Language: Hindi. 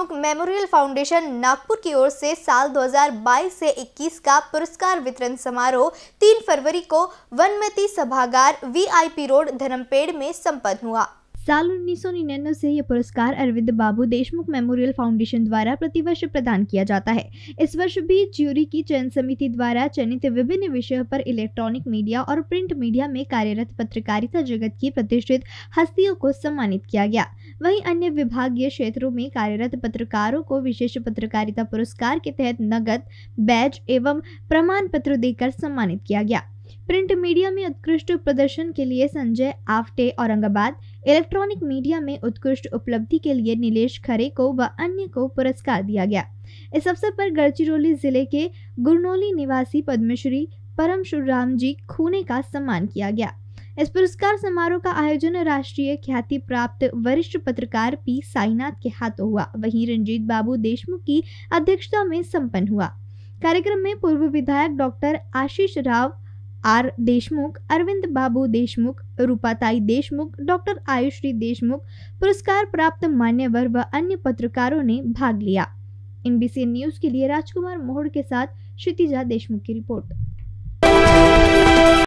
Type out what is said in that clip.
देशमुख मेमोरियल फाउंडेशन नागपुर की ओर से साल 2022 से 21 का पुरस्कार वितरण समारोह 3 फरवरी को वनमती सभागार वीआईपी रोड धर्मपेड़ में संपन्न हुआ साल उन्नीस से यह पुरस्कार अरविंद बाबू देशमुख मेमोरियल फाउंडेशन द्वारा प्रतिवर्ष प्रदान किया जाता है इस वर्ष भी ज्यूरी की चयन समिति द्वारा चयनित विभिन्न विषयों पर इलेक्ट्रॉनिक मीडिया और प्रिंट मीडिया में कार्यरत पत्रकारिता जगत की प्रतिष्ठित हस्तियों को सम्मानित किया गया वहीं अन्य विभागीय क्षेत्रों में कार्यरत पत्रकारों को विशेष पत्रकारिता पुरस्कार के तहत नगद बैज एवं प्रमाण पत्र देकर सम्मानित किया गया प्रिंट मीडिया में उत्कृष्ट प्रदर्शन के लिए संजय आफ्टे औरंगाबाद इलेक्ट्रॉनिक मीडिया में उत्कृष्ट उपलब्धि के लिए नीलेष खरे को व अन्य को पुरस्कार दिया गया इस अवसर पर गढ़चिरौली जिले के गुरनोली निवासी पद्मश्री परम शुराम जी खूने का सम्मान किया गया इस पुरस्कार समारोह का आयोजन राष्ट्रीय ख्याति प्राप्त वरिष्ठ पत्रकार पी साईनाथ के हाथों हुआ वहीं रंजीत बाबू देशमुख की अध्यक्षता में संपन्न हुआ कार्यक्रम में पूर्व विधायक doctor Ashish Rao R Deshmukh Arvind Babu Deshmukh Rupatai Deshmukh doctor Ayushree Deshmukh पुरस्कार प्राप्त मान्यवर व अन्य पत्रकारों ने भाग लिया एनबीसी न्यूज के लिए राजकुमार मोहड़ के साथ क्षितिजा देशमुख की रिपोर्ट